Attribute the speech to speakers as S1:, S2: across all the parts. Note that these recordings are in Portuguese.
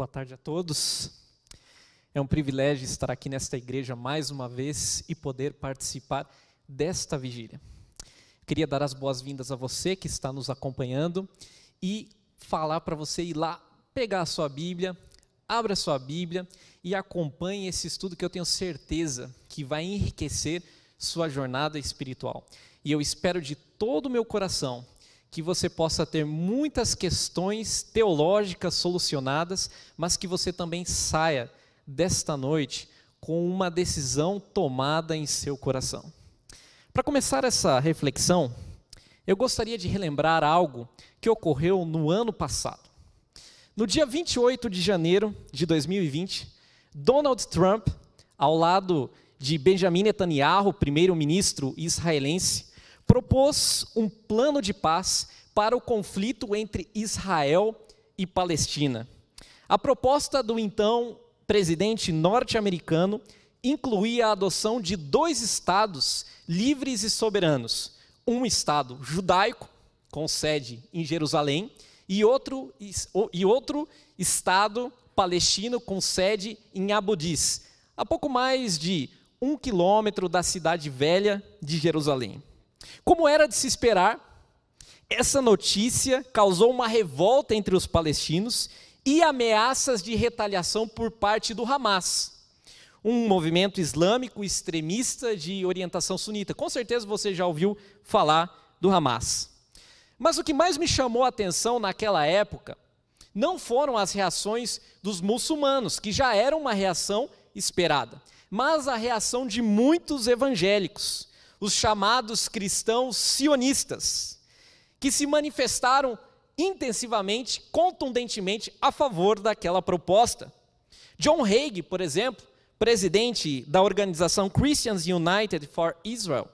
S1: Boa tarde a todos. É um privilégio estar aqui nesta igreja mais uma vez e poder participar desta vigília. Queria dar as boas-vindas a você que está nos acompanhando e falar para você ir lá pegar a sua Bíblia, abra a sua Bíblia e acompanhe esse estudo que eu tenho certeza que vai enriquecer sua jornada espiritual. E eu espero de todo o meu coração que você possa ter muitas questões teológicas solucionadas, mas que você também saia desta noite com uma decisão tomada em seu coração. Para começar essa reflexão, eu gostaria de relembrar algo que ocorreu no ano passado. No dia 28 de janeiro de 2020, Donald Trump, ao lado de Benjamin Netanyahu, primeiro-ministro israelense, propôs um plano de paz para o conflito entre Israel e Palestina. A proposta do então presidente norte-americano incluía a adoção de dois estados livres e soberanos: um estado judaico, com sede em Jerusalém, e outro, e outro estado palestino com sede em Abudis, a pouco mais de um quilômetro da cidade velha de Jerusalém. Como era de se esperar, essa notícia causou uma revolta entre os palestinos e ameaças de retaliação por parte do Hamas, um movimento islâmico extremista de orientação sunita. Com certeza você já ouviu falar do Hamas. Mas o que mais me chamou a atenção naquela época não foram as reações dos muçulmanos, que já era uma reação esperada, mas a reação de muitos evangélicos os chamados cristãos sionistas, que se manifestaram intensivamente, contundentemente a favor daquela proposta. John Haig, por exemplo, presidente da organização Christians United for Israel,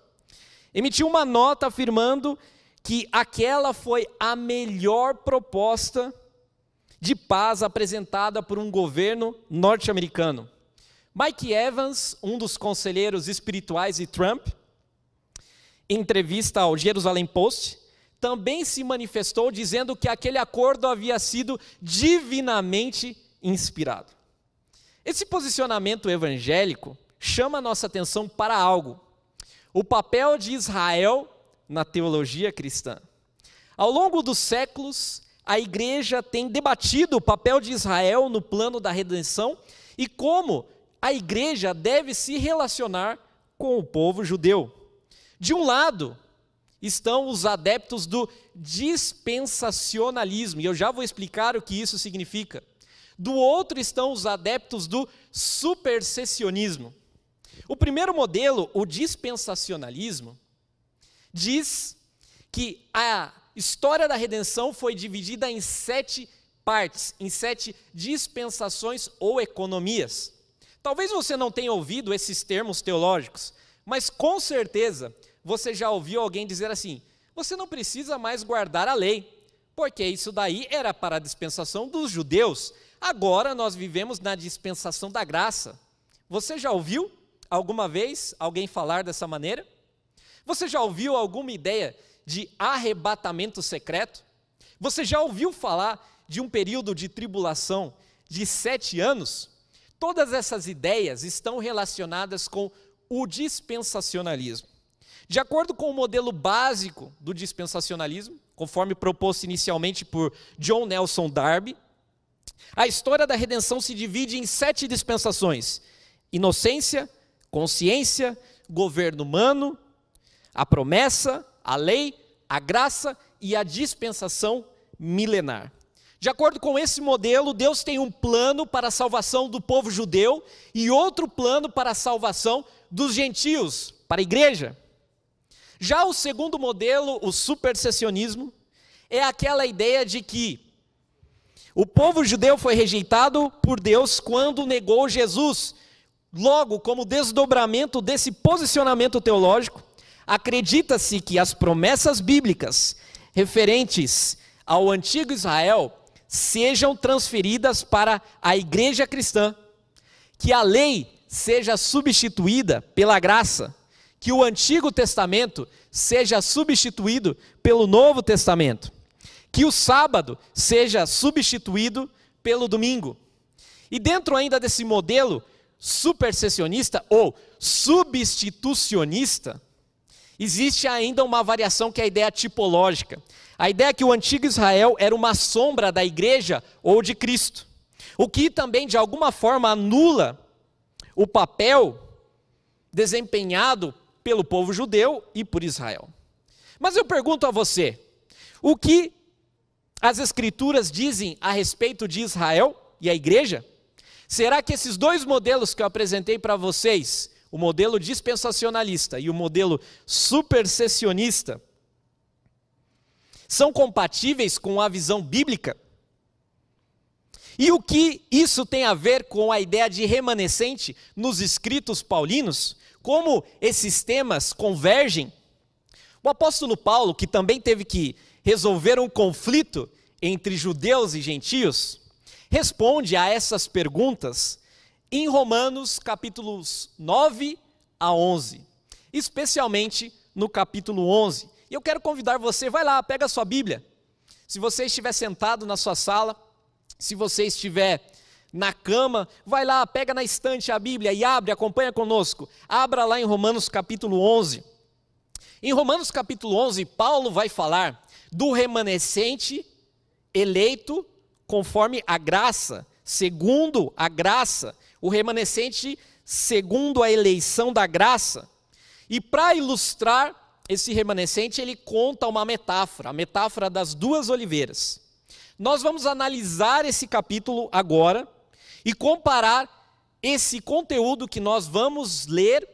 S1: emitiu uma nota afirmando que aquela foi a melhor proposta de paz apresentada por um governo norte-americano. Mike Evans, um dos conselheiros espirituais de Trump, entrevista ao Jerusalém Post, também se manifestou dizendo que aquele acordo havia sido divinamente inspirado. Esse posicionamento evangélico chama a nossa atenção para algo: o papel de Israel na teologia cristã. Ao longo dos séculos, a igreja tem debatido o papel de Israel no plano da redenção e como a igreja deve se relacionar com o povo judeu. De um lado, estão os adeptos do dispensacionalismo, e eu já vou explicar o que isso significa. Do outro estão os adeptos do supersessionismo. O primeiro modelo, o dispensacionalismo, diz que a história da redenção foi dividida em sete partes, em sete dispensações ou economias. Talvez você não tenha ouvido esses termos teológicos, mas com certeza você já ouviu alguém dizer assim: você não precisa mais guardar a lei, porque isso daí era para a dispensação dos judeus. Agora nós vivemos na dispensação da graça. Você já ouviu alguma vez alguém falar dessa maneira? Você já ouviu alguma ideia de arrebatamento secreto? Você já ouviu falar de um período de tribulação de sete anos? Todas essas ideias estão relacionadas com o dispensacionalismo. De acordo com o modelo básico do dispensacionalismo, conforme proposto inicialmente por John Nelson Darby, a história da redenção se divide em sete dispensações: inocência, consciência, governo humano, a promessa, a lei, a graça e a dispensação milenar. De acordo com esse modelo, Deus tem um plano para a salvação do povo judeu e outro plano para a salvação dos gentios, para a igreja. Já o segundo modelo, o supersessionismo, é aquela ideia de que o povo judeu foi rejeitado por Deus quando negou Jesus. Logo, como desdobramento desse posicionamento teológico, acredita-se que as promessas bíblicas referentes ao antigo Israel sejam transferidas para a igreja cristã, que a lei seja substituída pela graça que o Antigo Testamento seja substituído pelo Novo Testamento, que o sábado seja substituído pelo domingo. E dentro ainda desse modelo supersessionista ou substitucionista, existe ainda uma variação que é a ideia tipológica. A ideia é que o antigo Israel era uma sombra da igreja ou de Cristo, o que também de alguma forma anula o papel desempenhado pelo povo judeu e por Israel. Mas eu pergunto a você: o que as Escrituras dizem a respeito de Israel e a igreja? Será que esses dois modelos que eu apresentei para vocês, o modelo dispensacionalista e o modelo supersessionista, são compatíveis com a visão bíblica? E o que isso tem a ver com a ideia de remanescente nos escritos paulinos? como esses temas convergem, o apóstolo Paulo, que também teve que resolver um conflito entre judeus e gentios, responde a essas perguntas em Romanos capítulos 9 a 11, especialmente no capítulo 11. E eu quero convidar você, vai lá, pega a sua Bíblia. Se você estiver sentado na sua sala, se você estiver na cama, vai lá, pega na estante a Bíblia e abre, acompanha conosco. Abra lá em Romanos capítulo 11. Em Romanos capítulo 11, Paulo vai falar do remanescente eleito conforme a graça, segundo a graça, o remanescente segundo a eleição da graça. E para ilustrar esse remanescente, ele conta uma metáfora, a metáfora das duas oliveiras. Nós vamos analisar esse capítulo agora e comparar esse conteúdo que nós vamos ler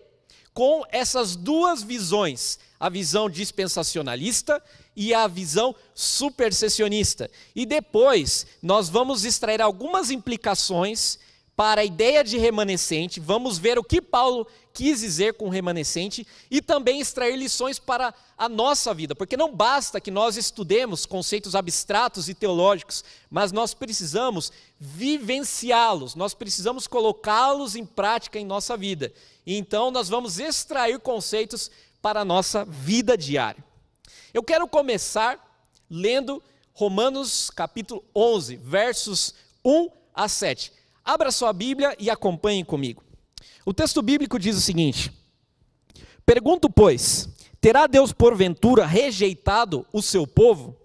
S1: com essas duas visões, a visão dispensacionalista e a visão supersessionista. E depois nós vamos extrair algumas implicações para a ideia de remanescente, vamos ver o que Paulo quis dizer com o remanescente e também extrair lições para a nossa vida, porque não basta que nós estudemos conceitos abstratos e teológicos, mas nós precisamos vivenciá-los, nós precisamos colocá-los em prática em nossa vida. E então nós vamos extrair conceitos para a nossa vida diária. Eu quero começar lendo Romanos capítulo 11, versos 1 a 7. Abra sua Bíblia e acompanhe comigo. O texto bíblico diz o seguinte: Pergunto, pois, terá Deus porventura rejeitado o seu povo?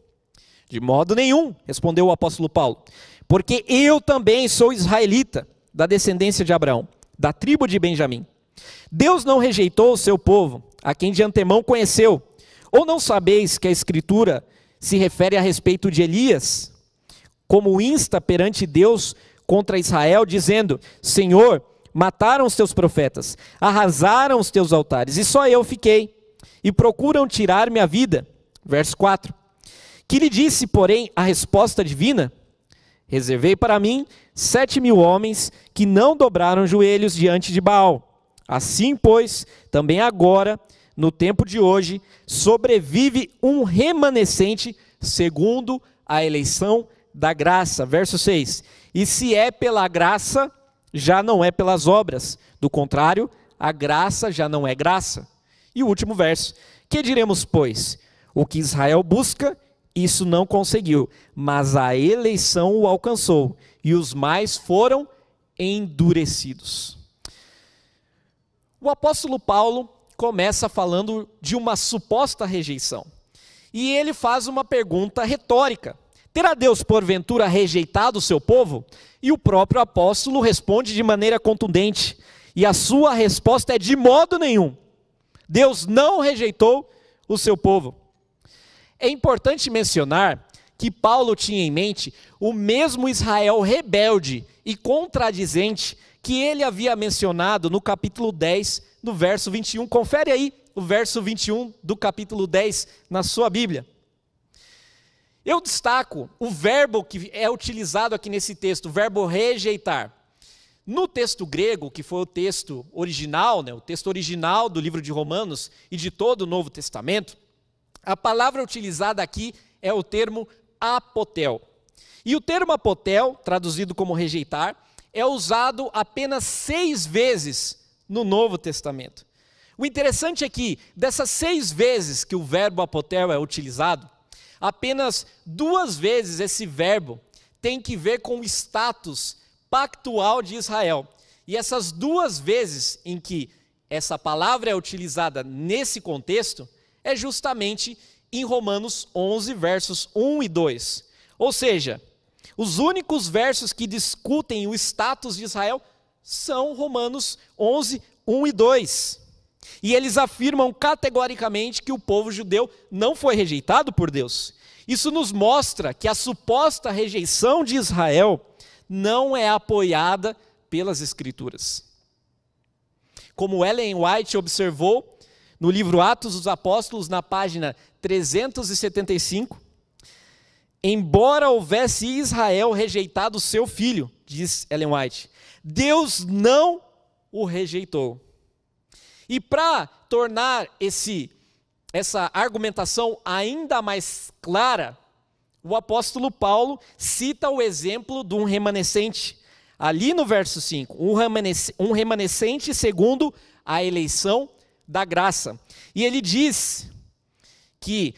S1: De modo nenhum, respondeu o apóstolo Paulo, porque eu também sou israelita, da descendência de Abraão, da tribo de Benjamim. Deus não rejeitou o seu povo, a quem de antemão conheceu. Ou não sabeis que a Escritura se refere a respeito de Elias, como insta perante Deus contra Israel, dizendo: Senhor, mataram os teus profetas, arrasaram os teus altares, e só eu fiquei, e procuram tirar minha vida. Verso 4. Que lhe disse, porém, a resposta divina? Reservei para mim sete mil homens que não dobraram joelhos diante de Baal. Assim, pois, também agora, no tempo de hoje, sobrevive um remanescente segundo a eleição da graça. Verso 6. E se é pela graça, já não é pelas obras, do contrário, a graça já não é graça. E o último verso: Que diremos, pois? O que Israel busca, isso não conseguiu, mas a eleição o alcançou, e os mais foram endurecidos. O apóstolo Paulo começa falando de uma suposta rejeição. E ele faz uma pergunta retórica. Terá Deus, porventura, rejeitado o seu povo? E o próprio apóstolo responde de maneira contundente. E a sua resposta é: de modo nenhum. Deus não rejeitou o seu povo. É importante mencionar que Paulo tinha em mente o mesmo Israel rebelde e contradizente que ele havia mencionado no capítulo 10, no verso 21. Confere aí o verso 21 do capítulo 10 na sua Bíblia. Eu destaco o verbo que é utilizado aqui nesse texto, o verbo rejeitar. No texto grego, que foi o texto original, né, o texto original do livro de Romanos e de todo o Novo Testamento, a palavra utilizada aqui é o termo apotel. E o termo apotel, traduzido como rejeitar, é usado apenas seis vezes no Novo Testamento. O interessante é que, dessas seis vezes que o verbo apotel é utilizado, Apenas duas vezes esse verbo tem que ver com o status pactual de Israel. E essas duas vezes em que essa palavra é utilizada nesse contexto é justamente em Romanos 11, versos 1 e 2. Ou seja, os únicos versos que discutem o status de Israel são Romanos 11, 1 e 2. E eles afirmam categoricamente que o povo judeu não foi rejeitado por Deus. Isso nos mostra que a suposta rejeição de Israel não é apoiada pelas Escrituras. Como Ellen White observou no livro Atos dos Apóstolos, na página 375, embora houvesse Israel rejeitado seu filho, diz Ellen White, Deus não o rejeitou. E para tornar esse essa argumentação ainda mais clara, o apóstolo Paulo cita o exemplo de um remanescente. Ali no verso 5, um remanescente, um remanescente segundo a eleição da graça. E ele diz que,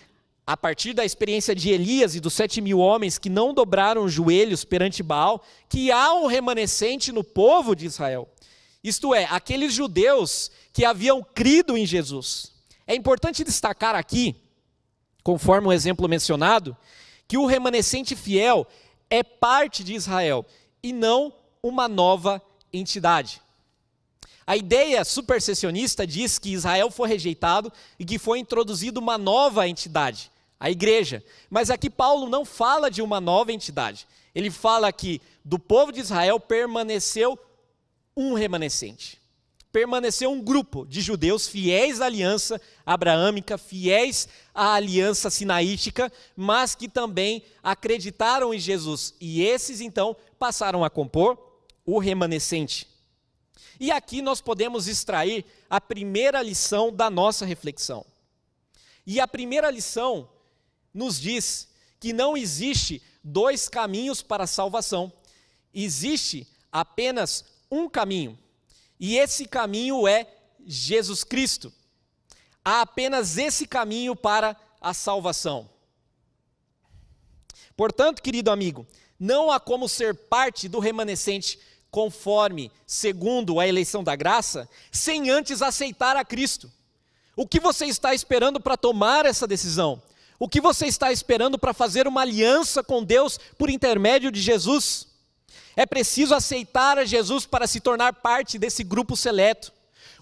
S1: a partir da experiência de Elias e dos sete mil homens que não dobraram os joelhos perante Baal, que há um remanescente no povo de Israel. Isto é, aqueles judeus que haviam crido em Jesus. É importante destacar aqui, conforme o exemplo mencionado, que o remanescente fiel é parte de Israel e não uma nova entidade. A ideia supersessionista diz que Israel foi rejeitado e que foi introduzida uma nova entidade, a igreja. Mas aqui Paulo não fala de uma nova entidade. Ele fala que do povo de Israel permaneceu um remanescente permaneceu um grupo de judeus fiéis à aliança abraâmica, fiéis à aliança sinaítica, mas que também acreditaram em Jesus. E esses então passaram a compor o remanescente. E aqui nós podemos extrair a primeira lição da nossa reflexão. E a primeira lição nos diz que não existe dois caminhos para a salvação, existe apenas um caminho. E esse caminho é Jesus Cristo. Há apenas esse caminho para a salvação. Portanto, querido amigo, não há como ser parte do remanescente conforme, segundo a eleição da graça, sem antes aceitar a Cristo. O que você está esperando para tomar essa decisão? O que você está esperando para fazer uma aliança com Deus por intermédio de Jesus? É preciso aceitar a Jesus para se tornar parte desse grupo seleto.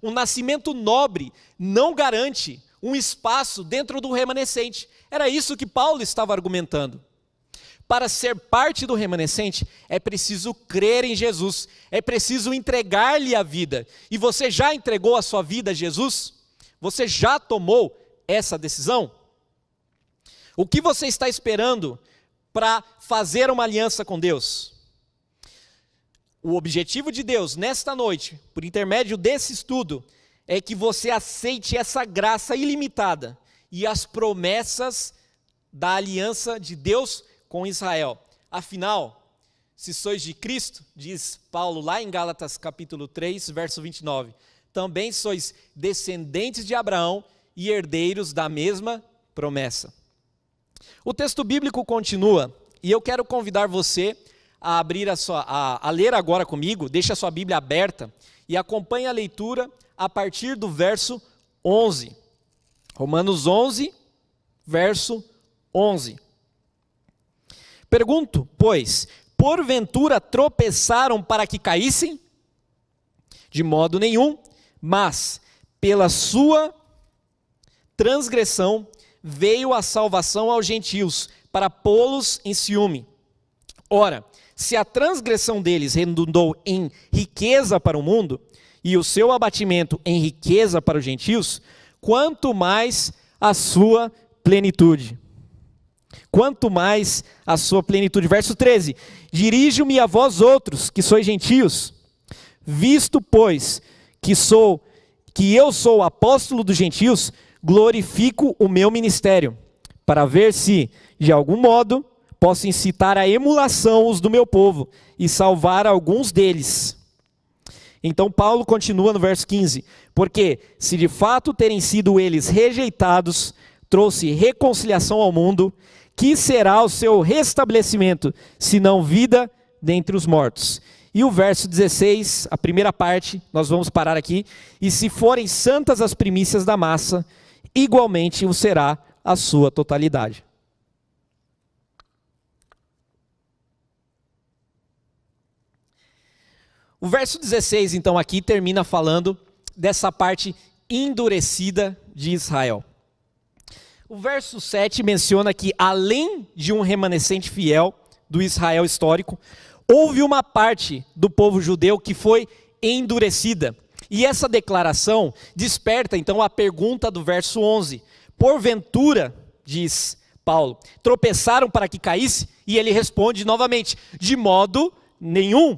S1: Um nascimento nobre não garante um espaço dentro do remanescente. Era isso que Paulo estava argumentando. Para ser parte do remanescente, é preciso crer em Jesus, é preciso entregar-lhe a vida. E você já entregou a sua vida a Jesus? Você já tomou essa decisão? O que você está esperando para fazer uma aliança com Deus? O objetivo de Deus nesta noite, por intermédio desse estudo, é que você aceite essa graça ilimitada e as promessas da aliança de Deus com Israel. Afinal, se sois de Cristo, diz Paulo lá em Gálatas capítulo 3, verso 29, também sois descendentes de Abraão e herdeiros da mesma promessa. O texto bíblico continua, e eu quero convidar você a abrir a sua a, a ler agora comigo, deixe a sua Bíblia aberta e acompanhe a leitura a partir do verso 11. Romanos 11, verso 11. Pergunto, pois, porventura tropeçaram para que caíssem? De modo nenhum, mas pela sua transgressão veio a salvação aos gentios, para pô-los em ciúme. Ora, se a transgressão deles redundou em riqueza para o mundo, e o seu abatimento em riqueza para os gentios, quanto mais a sua plenitude. Quanto mais a sua plenitude. Verso 13: Dirijo-me a vós outros, que sois gentios, visto, pois, que sou que eu sou apóstolo dos gentios, glorifico o meu ministério, para ver se, de algum modo, posso incitar à emulação os do meu povo e salvar alguns deles. Então Paulo continua no verso 15: Porque se de fato terem sido eles rejeitados, trouxe reconciliação ao mundo, que será o seu restabelecimento, se não vida dentre os mortos? E o verso 16, a primeira parte, nós vamos parar aqui. E se forem santas as primícias da massa, igualmente o será a sua totalidade. O verso 16, então, aqui termina falando dessa parte endurecida de Israel. O verso 7 menciona que, além de um remanescente fiel do Israel histórico, houve uma parte do povo judeu que foi endurecida. E essa declaração desperta então a pergunta do verso 11: Porventura, diz Paulo, tropeçaram para que caísse? E ele responde novamente: De modo nenhum.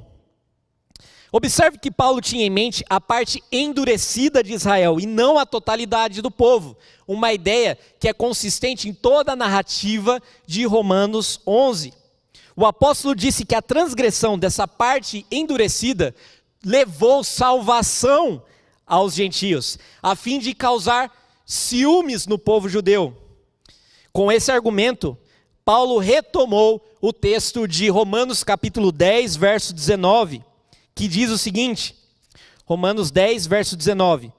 S1: Observe que Paulo tinha em mente a parte endurecida de Israel e não a totalidade do povo, uma ideia que é consistente em toda a narrativa de Romanos 11. O apóstolo disse que a transgressão dessa parte endurecida levou salvação aos gentios, a fim de causar ciúmes no povo judeu. Com esse argumento, Paulo retomou o texto de Romanos capítulo 10, verso 19 que diz o seguinte, Romanos 10, verso 19: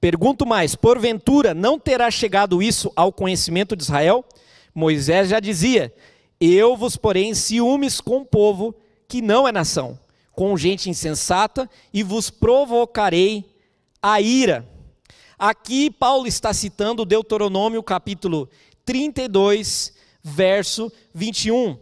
S1: Pergunto mais, porventura não terá chegado isso ao conhecimento de Israel? Moisés já dizia: Eu vos porém ciúmes com o povo que não é nação, com gente insensata, e vos provocarei a ira. Aqui Paulo está citando Deuteronômio capítulo 32, verso 21.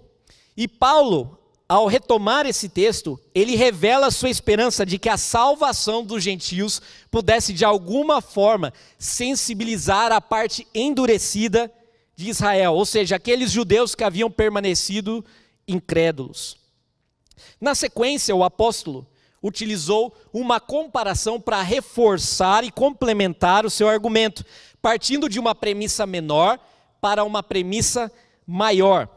S1: E Paulo, ao retomar esse texto, ele revela sua esperança de que a salvação dos gentios pudesse de alguma forma sensibilizar a parte endurecida de Israel, ou seja, aqueles judeus que haviam permanecido incrédulos. Na sequência, o apóstolo utilizou uma comparação para reforçar e complementar o seu argumento, partindo de uma premissa menor para uma premissa maior.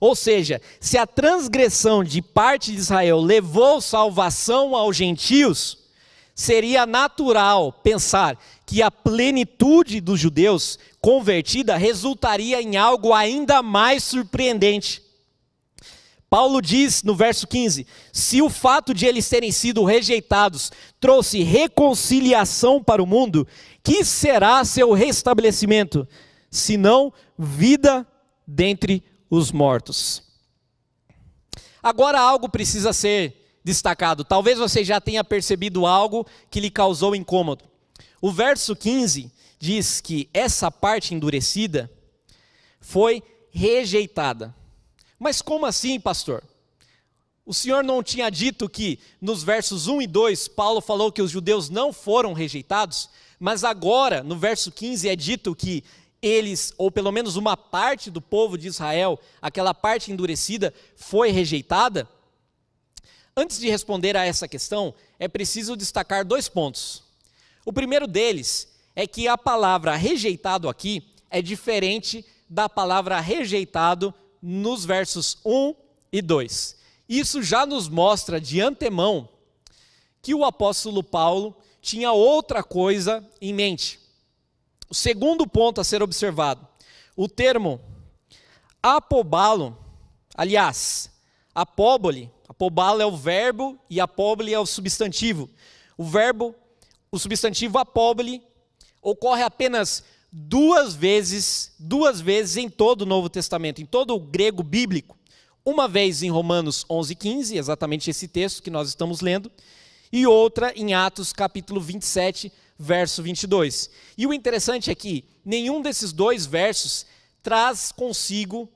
S1: Ou seja, se a transgressão de parte de Israel levou salvação aos gentios, seria natural pensar que a plenitude dos judeus convertida resultaria em algo ainda mais surpreendente. Paulo diz no verso 15: se o fato de eles terem sido rejeitados trouxe reconciliação para o mundo, que será seu restabelecimento, senão vida dentre os mortos. Agora algo precisa ser destacado. Talvez você já tenha percebido algo que lhe causou incômodo. O verso 15 diz que essa parte endurecida foi rejeitada. Mas como assim, pastor? O Senhor não tinha dito que nos versos 1 e 2 Paulo falou que os judeus não foram rejeitados, mas agora no verso 15 é dito que eles, ou pelo menos uma parte do povo de Israel, aquela parte endurecida, foi rejeitada? Antes de responder a essa questão, é preciso destacar dois pontos. O primeiro deles é que a palavra rejeitado aqui é diferente da palavra rejeitado nos versos 1 e 2. Isso já nos mostra de antemão que o apóstolo Paulo tinha outra coisa em mente. O segundo ponto a ser observado: o termo apobalo, aliás, apóbole, apobalo é o verbo e apóbole é o substantivo. O verbo, o substantivo apóbole ocorre apenas duas vezes, duas vezes em todo o Novo Testamento, em todo o grego bíblico. Uma vez em Romanos 11:15, exatamente esse texto que nós estamos lendo, e outra em Atos capítulo 27, verso 22. E o interessante é que nenhum desses dois versos traz consigo,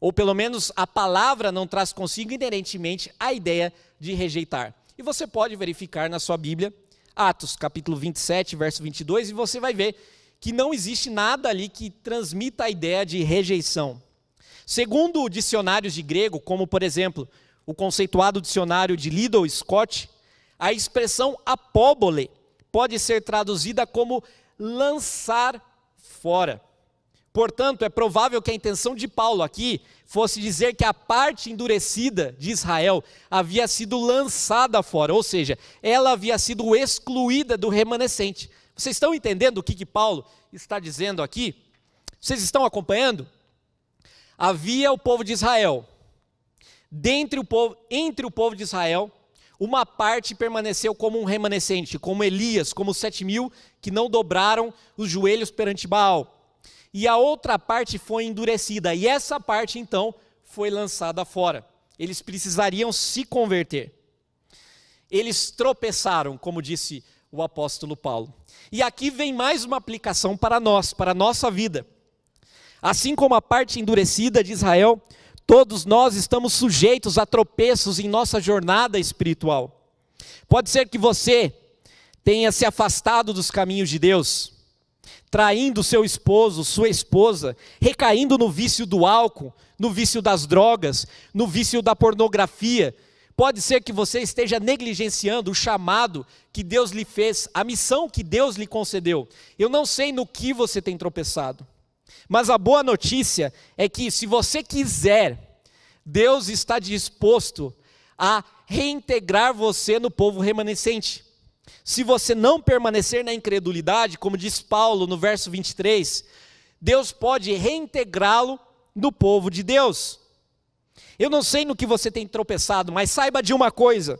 S1: ou pelo menos a palavra não traz consigo inerentemente a ideia de rejeitar. E você pode verificar na sua Bíblia, Atos capítulo 27, verso 22, e você vai ver que não existe nada ali que transmita a ideia de rejeição. Segundo dicionários de grego, como por exemplo o conceituado dicionário de Liddell Scott, a expressão apóbole pode ser traduzida como lançar fora. Portanto, é provável que a intenção de Paulo aqui fosse dizer que a parte endurecida de Israel havia sido lançada fora, ou seja, ela havia sido excluída do remanescente. Vocês estão entendendo o que, que Paulo está dizendo aqui? Vocês estão acompanhando? Havia o povo de Israel. Dentre o povo, entre o povo de Israel, uma parte permaneceu como um remanescente, como Elias, como os sete mil que não dobraram os joelhos perante Baal. E a outra parte foi endurecida, e essa parte então foi lançada fora. Eles precisariam se converter. Eles tropeçaram, como disse o apóstolo Paulo. E aqui vem mais uma aplicação para nós, para a nossa vida. Assim como a parte endurecida de Israel, Todos nós estamos sujeitos a tropeços em nossa jornada espiritual. Pode ser que você tenha se afastado dos caminhos de Deus, traindo seu esposo, sua esposa, recaindo no vício do álcool, no vício das drogas, no vício da pornografia. Pode ser que você esteja negligenciando o chamado que Deus lhe fez, a missão que Deus lhe concedeu. Eu não sei no que você tem tropeçado. Mas a boa notícia é que, se você quiser, Deus está disposto a reintegrar você no povo remanescente. Se você não permanecer na incredulidade, como diz Paulo no verso 23, Deus pode reintegrá-lo no povo de Deus. Eu não sei no que você tem tropeçado, mas saiba de uma coisa: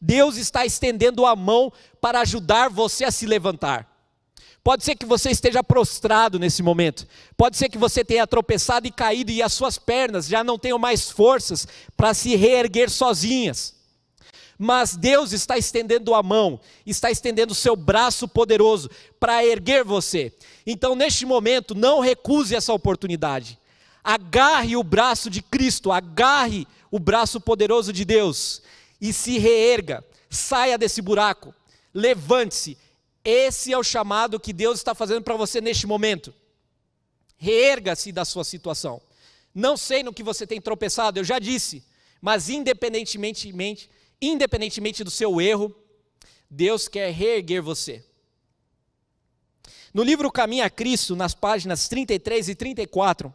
S1: Deus está estendendo a mão para ajudar você a se levantar. Pode ser que você esteja prostrado nesse momento. Pode ser que você tenha tropeçado e caído e as suas pernas já não tenham mais forças para se reerguer sozinhas. Mas Deus está estendendo a mão, está estendendo o seu braço poderoso para erguer você. Então, neste momento, não recuse essa oportunidade. Agarre o braço de Cristo, agarre o braço poderoso de Deus e se reerga. Saia desse buraco, levante-se, esse é o chamado que Deus está fazendo para você neste momento. Reerga-se da sua situação. Não sei no que você tem tropeçado, eu já disse, mas independentemente, independentemente do seu erro, Deus quer reerguer você. No livro Caminho a Cristo, nas páginas 33 e 34,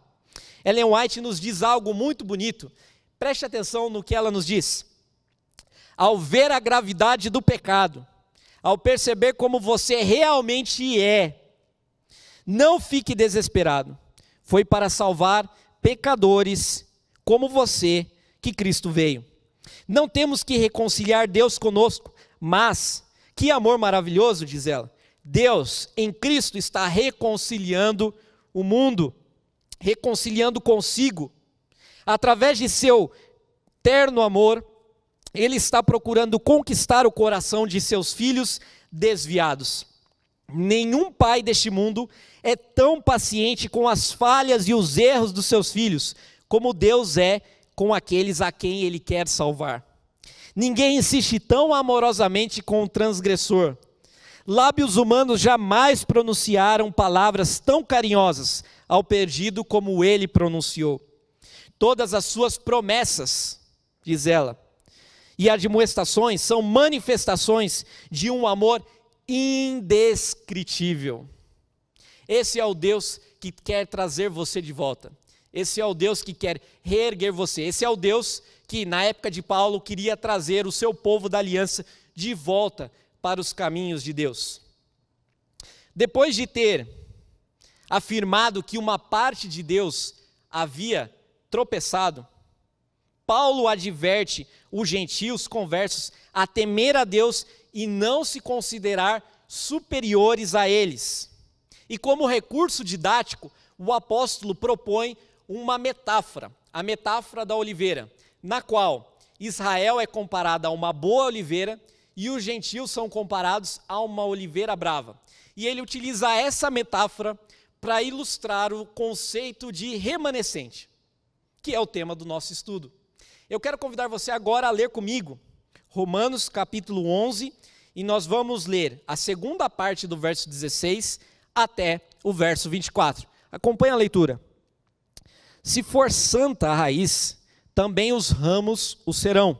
S1: Ellen White nos diz algo muito bonito. Preste atenção no que ela nos diz. Ao ver a gravidade do pecado, ao perceber como você realmente é. Não fique desesperado. Foi para salvar pecadores como você que Cristo veio. Não temos que reconciliar Deus conosco, mas que amor maravilhoso, diz ela. Deus em Cristo está reconciliando o mundo, reconciliando consigo, através de seu terno amor, ele está procurando conquistar o coração de seus filhos desviados. Nenhum pai deste mundo é tão paciente com as falhas e os erros dos seus filhos, como Deus é com aqueles a quem ele quer salvar. Ninguém insiste tão amorosamente com o transgressor. Lábios humanos jamais pronunciaram palavras tão carinhosas ao perdido como ele pronunciou. Todas as suas promessas, diz ela, e admoestações são manifestações de um amor indescritível. Esse é o Deus que quer trazer você de volta. Esse é o Deus que quer reerguer você. Esse é o Deus que, na época de Paulo, queria trazer o seu povo da aliança de volta para os caminhos de Deus. Depois de ter afirmado que uma parte de Deus havia tropeçado, Paulo adverte os gentios conversos a temer a Deus e não se considerar superiores a eles. E como recurso didático, o apóstolo propõe uma metáfora, a metáfora da oliveira, na qual Israel é comparada a uma boa oliveira e os gentios são comparados a uma oliveira brava. E ele utiliza essa metáfora para ilustrar o conceito de remanescente, que é o tema do nosso estudo. Eu quero convidar você agora a ler comigo Romanos capítulo 11 e nós vamos ler a segunda parte do verso 16 até o verso 24. Acompanhe a leitura. Se for santa a raiz, também os ramos o serão.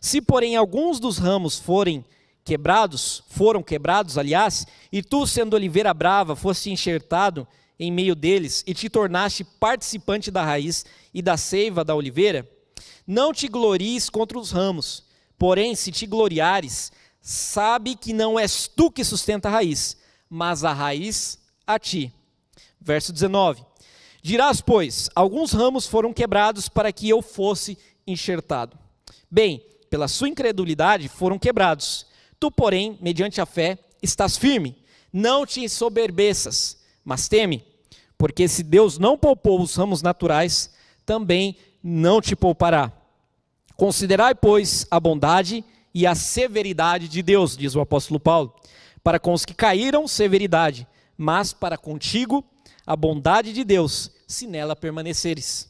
S1: Se, porém, alguns dos ramos forem quebrados, foram quebrados, aliás, e tu, sendo oliveira brava, foste enxertado em meio deles e te tornaste participante da raiz e da seiva da oliveira, não te glories contra os ramos, porém, se te gloriares, sabe que não és tu que sustenta a raiz, mas a raiz a ti. Verso 19: Dirás, pois, alguns ramos foram quebrados para que eu fosse enxertado. Bem, pela sua incredulidade foram quebrados. Tu, porém, mediante a fé, estás firme. Não te soberbeças, mas teme, porque se Deus não poupou os ramos naturais, também não te poupará. Considerai, pois, a bondade e a severidade de Deus, diz o apóstolo Paulo, para com os que caíram, severidade, mas para contigo, a bondade de Deus, se nela permaneceres.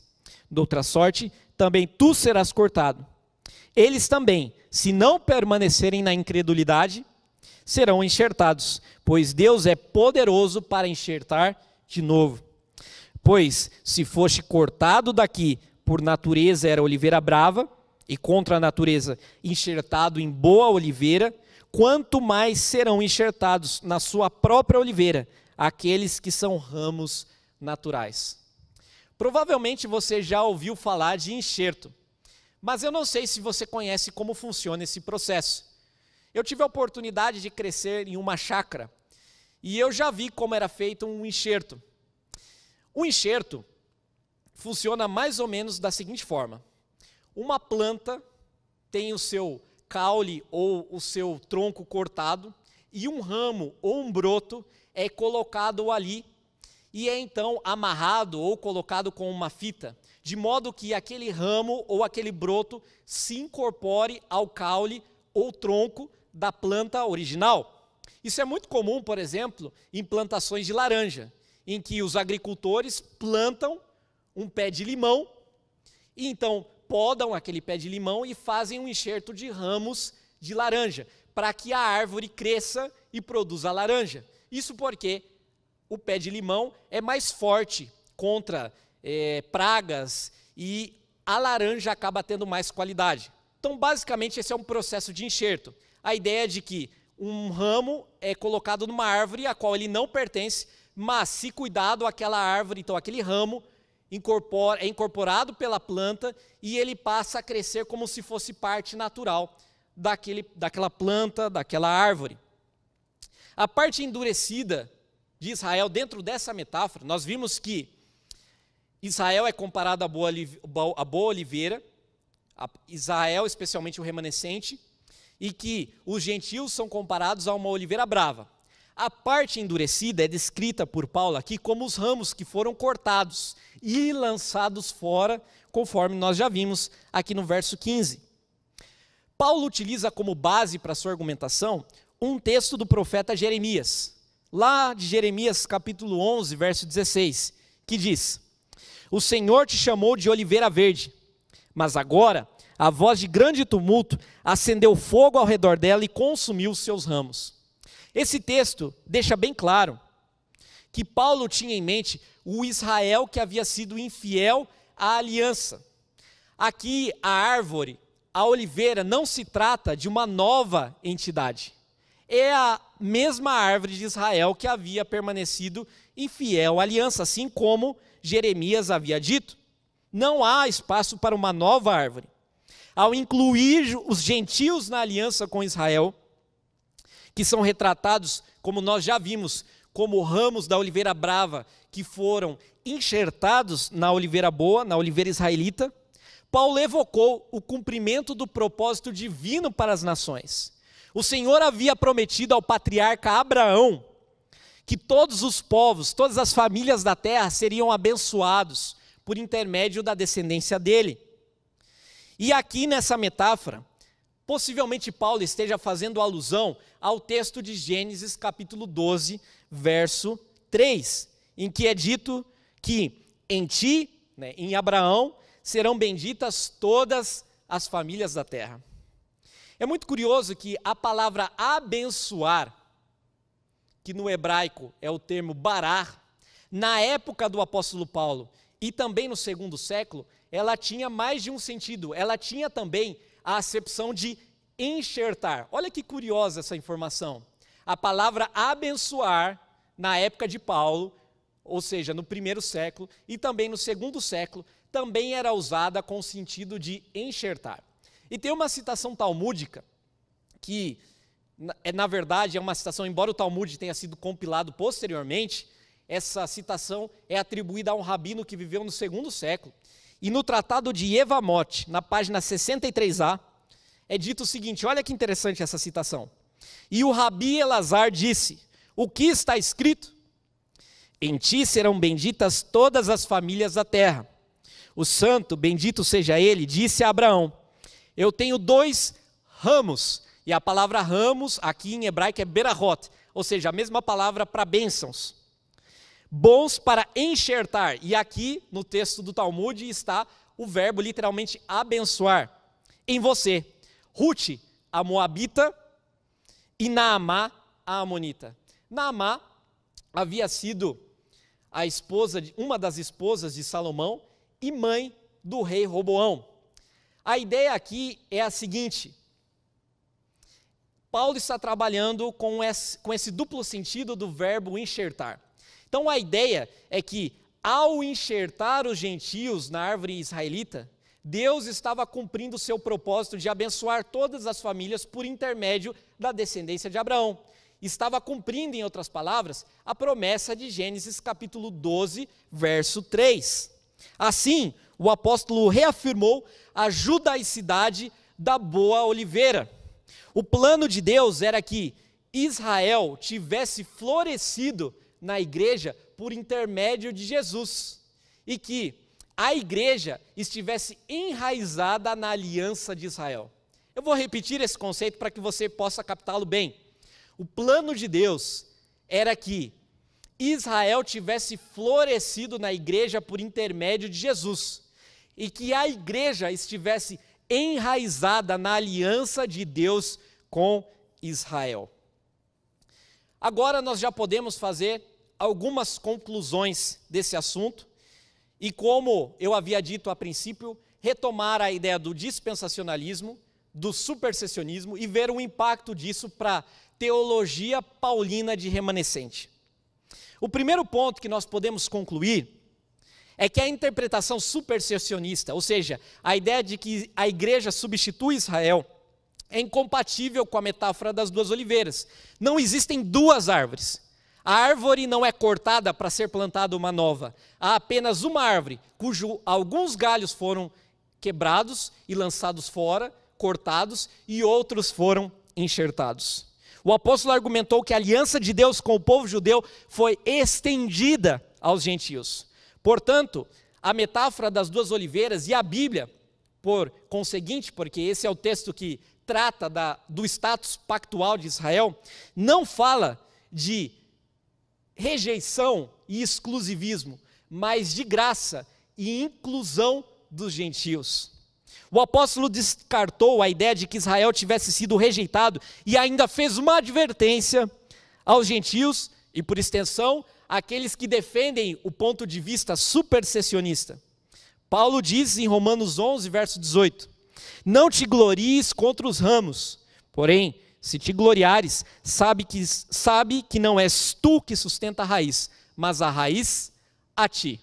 S1: De outra sorte, também tu serás cortado. Eles também, se não permanecerem na incredulidade, serão enxertados, pois Deus é poderoso para enxertar de novo. Pois, se foste cortado daqui por natureza era oliveira brava, e contra a natureza enxertado em boa oliveira, quanto mais serão enxertados na sua própria oliveira aqueles que são ramos naturais. Provavelmente você já ouviu falar de enxerto, mas eu não sei se você conhece como funciona esse processo. Eu tive a oportunidade de crescer em uma chácara e eu já vi como era feito um enxerto. O enxerto funciona mais ou menos da seguinte forma: uma planta tem o seu caule ou o seu tronco cortado, e um ramo ou um broto é colocado ali e é então amarrado ou colocado com uma fita, de modo que aquele ramo ou aquele broto se incorpore ao caule ou tronco da planta original. Isso é muito comum, por exemplo, em plantações de laranja, em que os agricultores plantam um pé de limão, e então podam aquele pé de limão e fazem um enxerto de ramos de laranja, para que a árvore cresça e produza laranja. Isso porque o pé de limão é mais forte contra é, pragas e a laranja acaba tendo mais qualidade. Então, basicamente, esse é um processo de enxerto. A ideia é de que um ramo é colocado numa árvore a qual ele não pertence, mas se cuidado aquela árvore, então aquele ramo incorpora, é incorporado pela planta e ele passa a crescer como se fosse parte natural daquele, daquela planta, daquela árvore. A parte endurecida de Israel, dentro dessa metáfora, nós vimos que Israel é comparado à boa, oliveira, a Israel, especialmente o remanescente, e que os gentios são comparados a uma oliveira brava. A parte endurecida é descrita por Paulo aqui como os ramos que foram cortados e lançados fora, conforme nós já vimos aqui no verso 15. Paulo utiliza como base para sua argumentação um texto do profeta Jeremias, lá de Jeremias capítulo 11, verso 16, que diz: O Senhor te chamou de oliveira verde, mas agora a voz de grande tumulto acendeu fogo ao redor dela e consumiu os seus ramos. Esse texto deixa bem claro que Paulo tinha em mente o Israel que havia sido infiel à aliança. Aqui, a árvore, a oliveira, não se trata de uma nova entidade. É a mesma árvore de Israel que havia permanecido infiel à aliança, assim como Jeremias havia dito. Não há espaço para uma nova árvore. Ao incluir os gentios na aliança com Israel, que são retratados, como nós já vimos, como ramos da oliveira brava, que foram enxertados na oliveira boa, na oliveira israelita, Paulo evocou o cumprimento do propósito divino para as nações. O Senhor havia prometido ao patriarca Abraão que todos os povos, todas as famílias da terra seriam abençoados por intermédio da descendência dele. E aqui nessa metáfora, Possivelmente Paulo esteja fazendo alusão ao texto de Gênesis capítulo 12, verso 3, em que é dito que em ti, né, em Abraão, serão benditas todas as famílias da terra. É muito curioso que a palavra abençoar, que no hebraico é o termo barar, na época do apóstolo Paulo e também no segundo século, ela tinha mais de um sentido. Ela tinha também a acepção de enxertar. Olha que curiosa essa informação. A palavra abençoar, na época de Paulo, ou seja, no primeiro século e também no segundo século, também era usada com o sentido de enxertar. E tem uma citação talmúdica que, é, na verdade, é uma citação, embora o Talmud tenha sido compilado posteriormente, essa citação é atribuída a um rabino que viveu no segundo século, e no Tratado de Evamote, na página 63a, é dito o seguinte: olha que interessante essa citação. E o Rabi Elazar disse: O que está escrito? Em ti serão benditas todas as famílias da terra. O santo, bendito seja ele, disse a Abraão: Eu tenho dois ramos. E a palavra ramos aqui em hebraico é berahot, ou seja, a mesma palavra para bênçãos bons para enxertar. E aqui no texto do Talmud está o verbo literalmente abençoar em você. Ruth, a moabita, e Naamá, a amonita. Naamá havia sido a esposa de uma das esposas de Salomão e mãe do rei Roboão. A ideia aqui é a seguinte: Paulo está trabalhando com esse, com esse duplo sentido do verbo enxertar. Então a ideia é que, ao enxertar os gentios na árvore israelita, Deus estava cumprindo o seu propósito de abençoar todas as famílias por intermédio da descendência de Abraão. Estava cumprindo, em outras palavras, a promessa de Gênesis capítulo 12, verso 3. Assim, o apóstolo reafirmou a judaicidade da boa oliveira. O plano de Deus era que Israel tivesse florescido na igreja por intermédio de Jesus e que a igreja estivesse enraizada na aliança de Israel. Eu vou repetir esse conceito para que você possa captá-lo bem. O plano de Deus era que Israel tivesse florescido na igreja por intermédio de Jesus e que a igreja estivesse enraizada na aliança de Deus com Israel. Agora nós já podemos fazer algumas conclusões desse assunto e, como eu havia dito a princípio, retomar a ideia do dispensacionalismo, do supersessionismo e ver o impacto disso para a teologia paulina de remanescente. O primeiro ponto que nós podemos concluir é que a interpretação supersessionista, ou seja, a ideia de que a igreja substitui Israel, é incompatível com a metáfora das duas oliveiras. Não existem duas árvores. A árvore não é cortada para ser plantada uma nova. Há apenas uma árvore, cujo alguns galhos foram quebrados e lançados fora, cortados, e outros foram enxertados. O apóstolo argumentou que a aliança de Deus com o povo judeu foi estendida aos gentios. Portanto, a metáfora das duas oliveiras e a Bíblia, por conseguinte, porque esse é o texto que trata da, do status pactual de Israel, não fala de rejeição e exclusivismo, mas de graça e inclusão dos gentios. O apóstolo descartou a ideia de que Israel tivesse sido rejeitado e ainda fez uma advertência aos gentios e, por extensão, àqueles que defendem o ponto de vista supersessionista. Paulo diz em Romanos 11, verso 18: não te glories contra os ramos, porém, se te gloriares, sabe que, sabe que não és tu que sustenta a raiz, mas a raiz a ti.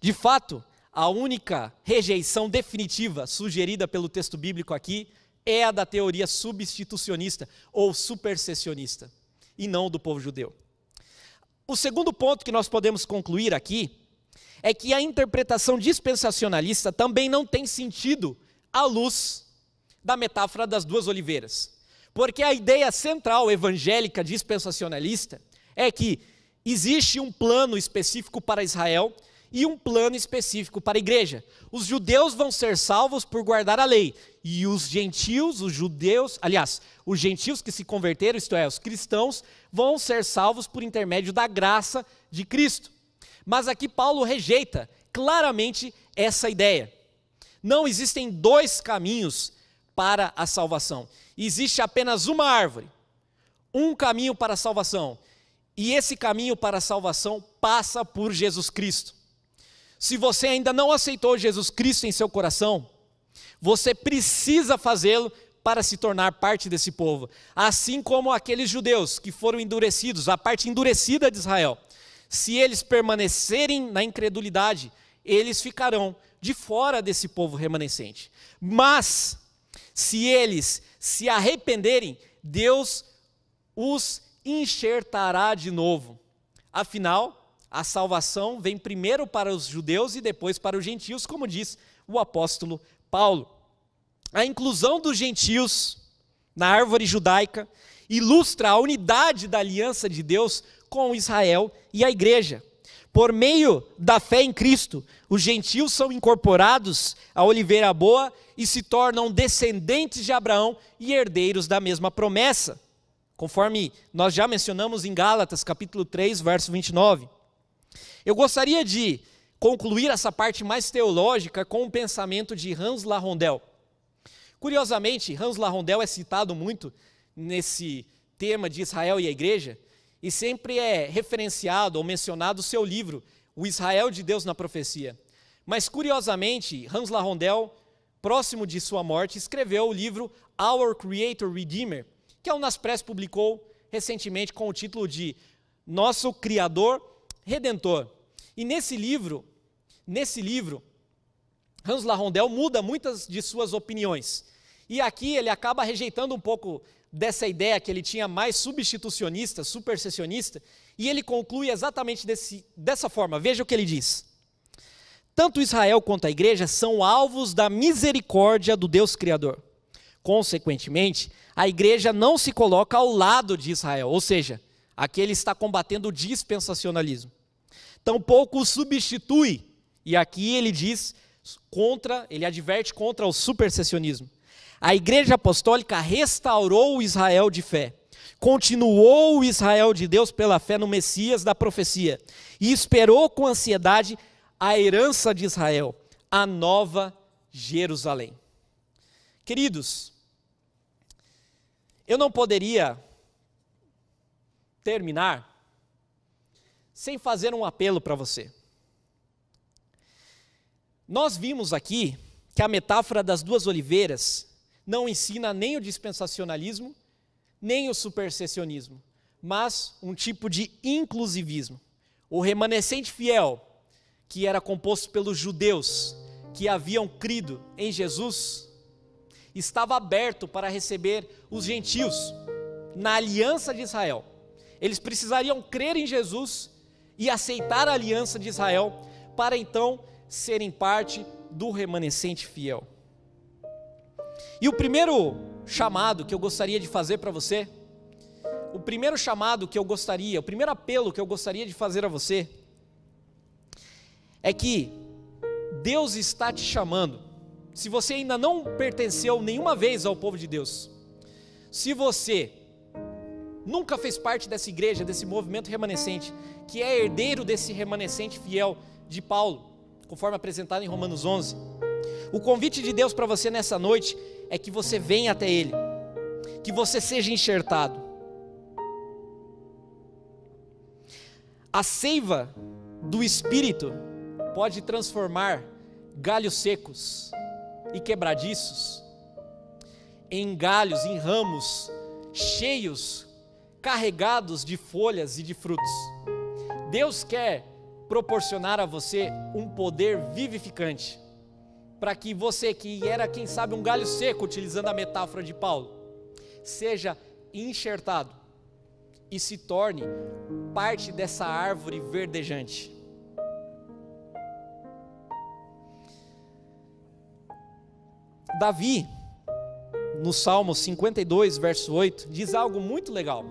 S1: De fato, a única rejeição definitiva sugerida pelo texto bíblico aqui é a da teoria substitucionista ou supersessionista, e não do povo judeu. O segundo ponto que nós podemos concluir aqui é que a interpretação dispensacionalista também não tem sentido à luz da metáfora das duas oliveiras. Porque a ideia central evangélica dispensacionalista é que existe um plano específico para Israel e um plano específico para a igreja. Os judeus vão ser salvos por guardar a lei, e os gentios, os judeus, aliás, os gentios que se converteram, isto é, os cristãos, vão ser salvos por intermédio da graça de Cristo. Mas aqui Paulo rejeita claramente essa ideia. Não existem dois caminhos para a salvação. Existe apenas uma árvore, um caminho para a salvação. E esse caminho para a salvação passa por Jesus Cristo. Se você ainda não aceitou Jesus Cristo em seu coração, você precisa fazê-lo para se tornar parte desse povo, assim como aqueles judeus que foram endurecidos, a parte endurecida de Israel. Se eles permanecerem na incredulidade, eles ficarão de fora desse povo remanescente. Mas, se eles se arrependerem, Deus os enxertará de novo. Afinal, a salvação vem primeiro para os judeus e depois para os gentios, como diz o apóstolo Paulo. A inclusão dos gentios na árvore judaica ilustra a unidade da aliança de Deus com Israel e a igreja. Por meio da fé em Cristo, os gentios são incorporados à oliveira boa e se tornam descendentes de Abraão e herdeiros da mesma promessa, conforme nós já mencionamos em Gálatas, capítulo 3, verso 29. Eu gostaria de concluir essa parte mais teológica com o pensamento de Hans Larondel. Curiosamente, Hans Larondel é citado muito nesse tema de Israel e a igreja, e sempre é referenciado ou mencionado o seu livro, O Israel de Deus na Profecia. Mas, curiosamente, Hans Larondel, próximo de sua morte, escreveu o livro Our Creator Redeemer, que a Press publicou recentemente com o título de Nosso Criador Redentor. E nesse livro, nesse livro, Hans Larondel muda muitas de suas opiniões. E aqui ele acaba rejeitando um pouco dessa ideia que ele tinha mais substitucionista, supersessionista, e ele conclui exatamente desse, dessa forma. Veja o que ele diz. Tanto Israel quanto a igreja são alvos da misericórdia do Deus Criador. Consequentemente, a igreja não se coloca ao lado de Israel, ou seja, aqui ele está combatendo o dispensacionalismo. Tampouco o substitui, e aqui ele diz contra, ele adverte contra o supersessionismo. A Igreja Apostólica restaurou o Israel de fé. Continuou o Israel de Deus pela fé no Messias da profecia e esperou com ansiedade a herança de Israel, a nova Jerusalém. Queridos, eu não poderia terminar sem fazer um apelo para você. Nós vimos aqui que a metáfora das duas oliveiras não ensina nem o dispensacionalismo, nem o supersessionismo, mas um tipo de inclusivismo. O remanescente fiel, que era composto pelos judeus que haviam crido em Jesus, estava aberto para receber os gentios na aliança de Israel. Eles precisariam crer em Jesus e aceitar a aliança de Israel para então serem parte do remanescente fiel. E o primeiro chamado que eu gostaria de fazer para você, o primeiro chamado que eu gostaria, o primeiro apelo que eu gostaria de fazer a você, é que Deus está te chamando. Se você ainda não pertenceu nenhuma vez ao povo de Deus, se você nunca fez parte dessa igreja, desse movimento remanescente, que é herdeiro desse remanescente fiel de Paulo, conforme apresentado em Romanos 11, o convite de Deus para você nessa noite é que você venha até Ele, que você seja enxertado. A seiva do Espírito pode transformar galhos secos e quebradiços em galhos, em ramos cheios, carregados de folhas e de frutos. Deus quer proporcionar a você um poder vivificante para que você, que era quem sabe um galho seco, utilizando a metáfora de Paulo, seja enxertado e se torne parte dessa árvore verdejante. Davi, no Salmo 52, verso 8, diz algo muito legal.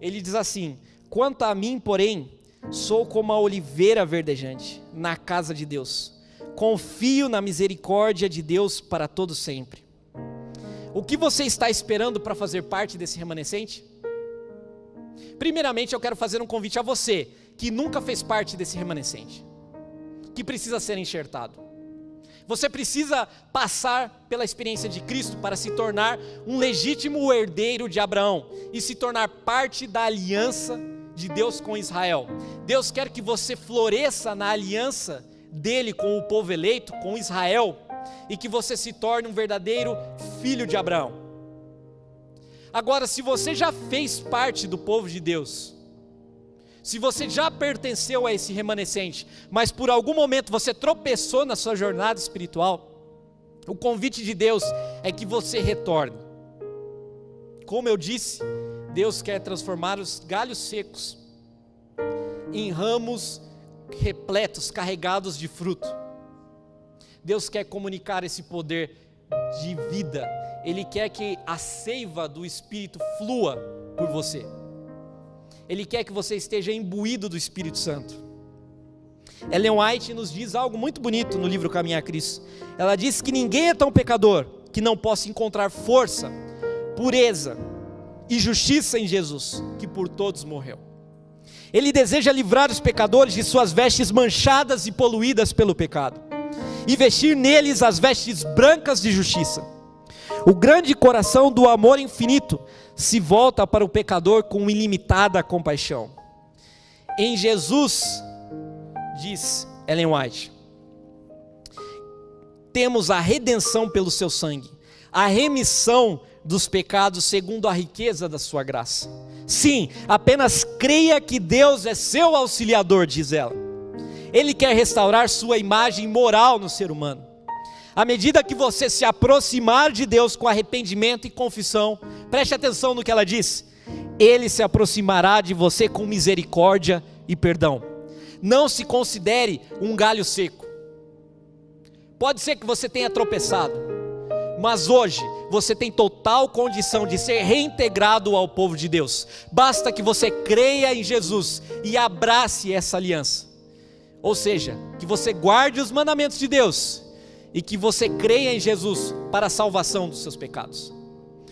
S1: Ele diz assim: Quanto a mim, porém, sou como a oliveira verdejante na casa de Deus. Confio na misericórdia de Deus para todo sempre. O que você está esperando para fazer parte desse remanescente? Primeiramente, eu quero fazer um convite a você que nunca fez parte desse remanescente, que precisa ser enxertado. Você precisa passar pela experiência de Cristo para se tornar um legítimo herdeiro de Abraão e se tornar parte da aliança de Deus com Israel. Deus quer que você floresça na aliança dele com o povo eleito, com Israel, e que você se torne um verdadeiro filho de Abraão. Agora, se você já fez parte do povo de Deus, se você já pertenceu a esse remanescente, mas por algum momento você tropeçou na sua jornada espiritual, o convite de Deus é que você retorne. Como eu disse, Deus quer transformar os galhos secos em ramos repletos, carregados de fruto. Deus quer comunicar esse poder de vida, Ele quer que a seiva do Espírito flua por você, Ele quer que você esteja imbuído do Espírito Santo. Ellen White nos diz algo muito bonito no livro Caminhar a Cristo. Ela diz que ninguém é tão pecador que não possa encontrar força, pureza e justiça em Jesus, que por todos morreu. Ele deseja livrar os pecadores de suas vestes manchadas e poluídas pelo pecado, e vestir neles as vestes brancas de justiça. O grande coração do amor infinito se volta para o pecador com ilimitada compaixão. Em Jesus, diz Ellen White, temos a redenção pelo seu sangue, a remissão dos pecados segundo a riqueza da sua graça. Sim, apenas creia que Deus é seu auxiliador, diz ela. Ele quer restaurar sua imagem moral no ser humano. À medida que você se aproximar de Deus com arrependimento e confissão, preste atenção no que ela diz. Ele se aproximará de você com misericórdia e perdão. Não se considere um galho seco. Pode ser que você tenha tropeçado, mas hoje você tem total condição de ser reintegrado ao povo de Deus. Basta que você creia em Jesus e abrace essa aliança. Ou seja, que você guarde os mandamentos de Deus e que você creia em Jesus para a salvação dos seus pecados,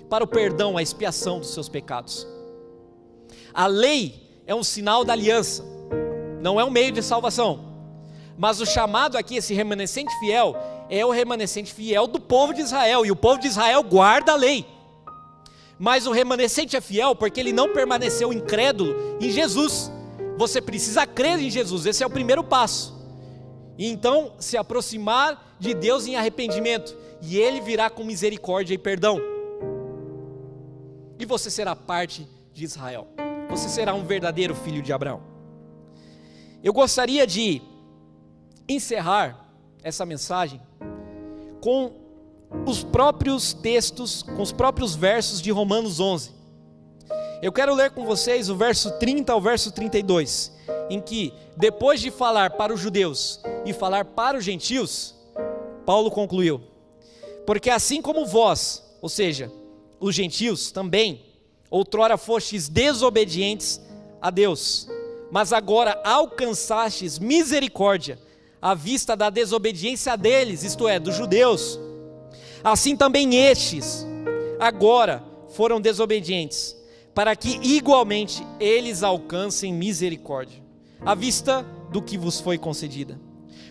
S1: para o perdão, a expiação dos seus pecados. A lei é um sinal da aliança, não é um meio de salvação. Mas o chamado aqui, esse remanescente fiel, é o remanescente fiel do povo de Israel, e o povo de Israel guarda a lei. Mas o remanescente é fiel porque ele não permaneceu incrédulo em Jesus. Você precisa crer em Jesus, esse é o primeiro passo. E então se aproximar de Deus em arrependimento, e ele virá com misericórdia e perdão. E você será parte de Israel. Você será um verdadeiro filho de Abraão. Eu gostaria de encerrar essa mensagem com os próprios textos, com os próprios versos de Romanos 11. Eu quero ler com vocês o verso 30 ao verso 32, em que, depois de falar para os judeus e falar para os gentios, Paulo concluiu: Porque assim como vós, ou seja, os gentios também, outrora fostes desobedientes a Deus, mas agora alcançastes misericórdia à vista da desobediência deles, isto é, dos judeus. Assim também estes, agora, foram desobedientes, para que igualmente eles alcancem misericórdia, à vista do que vos foi concedida.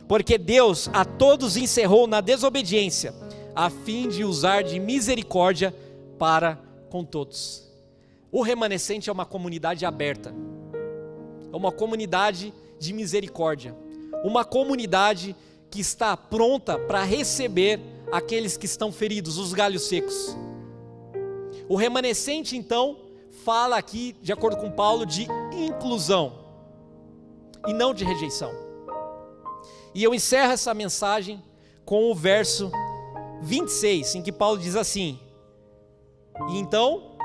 S1: Porque Deus a todos encerrou na desobediência, a fim de usar de misericórdia para com todos. O remanescente é uma comunidade aberta, é uma comunidade de misericórdia uma comunidade que está pronta para receber aqueles que estão feridos, os galhos secos. O remanescente, então, fala aqui, de acordo com Paulo, de inclusão e não de rejeição. E eu encerro essa mensagem com o verso 26, em que Paulo diz assim: E então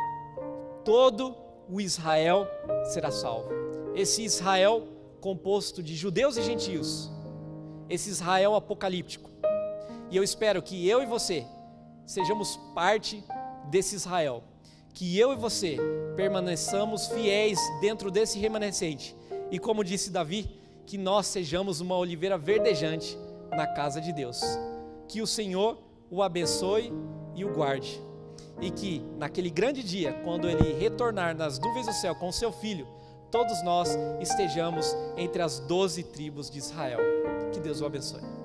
S1: todo o Israel será salvo. Esse Israel composto de judeus e gentios, esse Israel apocalíptico. E eu espero que eu e você sejamos parte desse Israel, que eu e você permaneçamos fiéis dentro desse remanescente, e como disse Davi, que nós sejamos uma oliveira verdejante na casa de Deus. Que o Senhor o abençoe e o guarde. E que naquele grande dia, quando ele retornar nas nuvens do céu com seu filho, todos nós estejamos entre as doze tribos de Israel. Que Deus o abençoe.